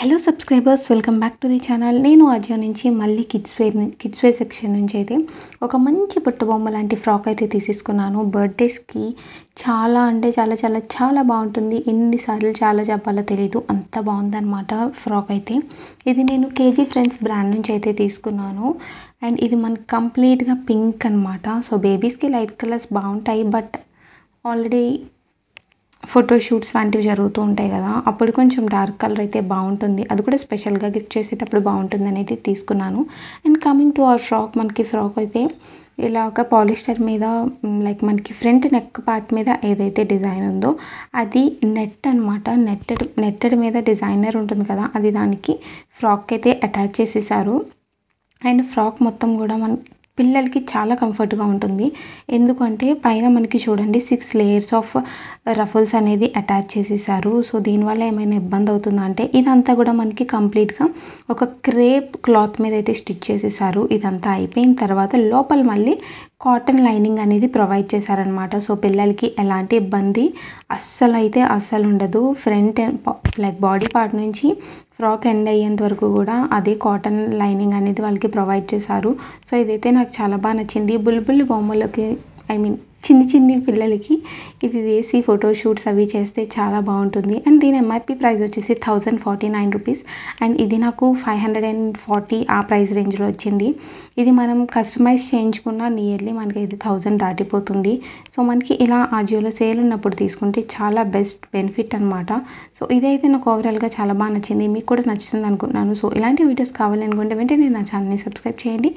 hello subscribers welcome back to the channel నేను అజియో నుంచి మళ్ళీ kids wear kids wear section నుంచి అయితే ఒక మంచి బొమ్మ లాంటి ఫ్రాక్ అయితే తీసేసుకున్నాను బర్త్డేస్కి చాలా అంటే చాలా చాలా చాలా బాగుంటుంది ఎన్నిసార్లు చాలా చెప్పాలో తెలీదు అంత బాగుందన్నమాట ఫ్రాక్ అయితే ఇది నేను కేజీ ఫ్రెండ్స్ బ్రాండ్ నుంచి అయితే తీసుకున్నాను అండ్ ఇది మన కంప్లీట్గా పింక్ అనమాట సో బేబీస్కి లైట్ కలర్స్ బాగుంటాయి బట్ ఆల్రెడీ ఫోటోషూట్స్ లాంటివి జరుగుతూ ఉంటాయి కదా అప్పుడు కొంచెం డార్క్ కలర్ అయితే బాగుంటుంది అది కూడా స్పెషల్గా గిఫ్ట్ చేసేటప్పుడు బాగుంటుంది అనేది తీసుకున్నాను and coming to our frock మనకి ఫ్రాక్ అయితే ఇలా ఒక పాలిస్టర్ మీద లైక్ మనకి ఫ్రంట్ నెక్ పార్ట్ మీద ఏదైతే డిజైన్ ఉందో అది నెట్ అనమాట నెట్టెడ్ నెట్టెడ్ మీద డిజైనర్ ఉంటుంది కదా అది దానికి ఫ్రాక్ అయితే అటాచ్ చేసేసారు అండ్ ఫ్రాక్ మొత్తం కూడా మన పిల్లలకి చాలా కంఫర్ట్గా ఉంటుంది ఎందుకంటే పైన మనకి చూడండి సిక్స్ లేయర్స్ ఆఫ్ రఫుల్స్ అనేది అటాచ్ చేసేసారు సో దీనివల్ల ఏమైనా ఇబ్బంది అవుతుందా అంటే ఇదంతా కూడా మనకి కంప్లీట్గా ఒక క్రేప్ క్లాత్ మీద అయితే స్టిచ్ చేసేసారు ఇదంతా అయిపోయిన తర్వాత లోపల మళ్ళీ కాటన్ లైనింగ్ అనేది ప్రొవైడ్ చేశారనమాట సో పిల్లలకి ఎలాంటి ఇబ్బంది అస్సలు అయితే అస్సలు ఉండదు ఫ్రంట్ లైక్ బాడీ పార్ట్ నుంచి ఫ్రాక్ ఎండ్ అయ్యేంత వరకు కూడా అదే కాటన్ లైనింగ్ అనేది వాళ్ళకి ప్రొవైడ్ చేశారు సో ఇదైతే నాకు చాలా బాగా నచ్చింది బుల్బుల్ బొమ్మలకి ఐ మీన్ చిన్ని చిన్ని పిల్లలకి ఇవి వేసి ఫోటోషూట్స్ అవి చేస్తే చాలా బాగుంటుంది అండ్ దీని ఎంఆర్పి ప్రైస్ వచ్చేసి thousand forty nine rupees and ఇది నాకు ఫైవ్ హండ్రెడ్ అండ్ ఫార్టీ ఆ ప్రైస్ రేంజ్లో వచ్చింది ఇది మనం కస్టమైజ్ చేయించుకున్న నియర్లీ మనకి ఇది థౌజండ్ దాటిపోతుంది సో మనకి ఇలా ఆజియోలో సేల్ ఉన్నప్పుడు తీసుకుంటే చాలా బెస్ట్ బెనిఫిట్ అనమాట సో ఇదైతే నాకు ఓవరాల్గా చాలా బాగా నచ్చింది మీకు కూడా నచ్చుతుంది అనుకుంటున్నాను సో ఇలాంటి వీడియోస్ కావాలనుకుంటే వెంటనే నా ఛానల్ని సబ్స్క్రైబ్ చేయండి